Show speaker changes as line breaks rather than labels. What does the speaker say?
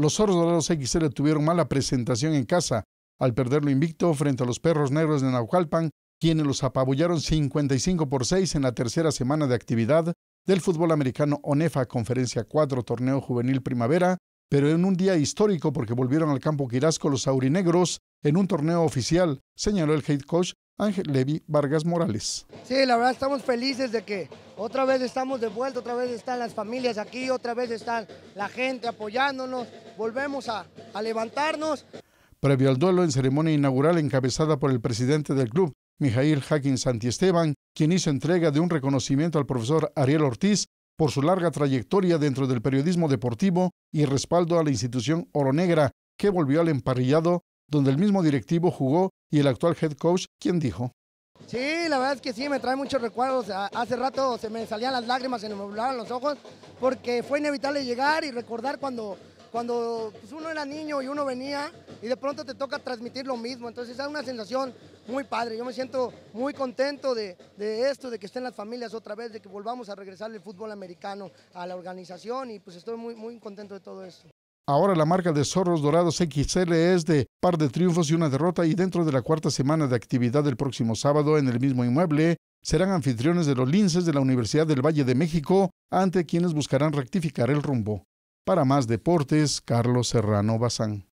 Los zorros dorados XL tuvieron mala presentación en casa al perderlo invicto frente a los perros negros de Naucalpan, quienes los apabullaron 55 por 6 en la tercera semana de actividad del fútbol americano ONEFA Conferencia 4 Torneo Juvenil Primavera, pero en un día histórico porque volvieron al campo Quirasco los aurinegros en un torneo oficial, señaló el head coach Ángel Levi Vargas Morales.
Sí, la verdad estamos felices de que otra vez estamos de vuelta, otra vez están las familias aquí, otra vez está la gente apoyándonos, volvemos a, levantarnos.
Previo al duelo en ceremonia inaugural encabezada por el presidente del club, Mijail Jaquín Santiesteban, quien hizo entrega de un reconocimiento al profesor Ariel Ortiz por su larga trayectoria dentro del periodismo deportivo y respaldo a la institución Negra, que volvió al emparrillado donde el mismo directivo jugó y el actual head coach, quien dijo.
Sí, la verdad es que sí, me trae muchos recuerdos. Hace rato se me salían las lágrimas, se me volaban los ojos, porque fue inevitable llegar y recordar cuando, cuando pues, uno era niño y uno venía y de pronto te toca transmitir lo mismo. Entonces es una sensación muy padre. Yo me siento muy contento de, esto, de que estén las familias otra vez, de que volvamos a regresar el fútbol americano a la organización y pues estoy muy, muy contento de todo esto.
Ahora la marca de zorros dorados XL es de par de triunfos y una derrota y dentro de la cuarta semana de actividad del próximo sábado en el mismo inmueble serán anfitriones de los linces de la Universidad del Valle de México ante quienes buscarán rectificar el rumbo. Para más deportes, Carlos Serrano Bazán.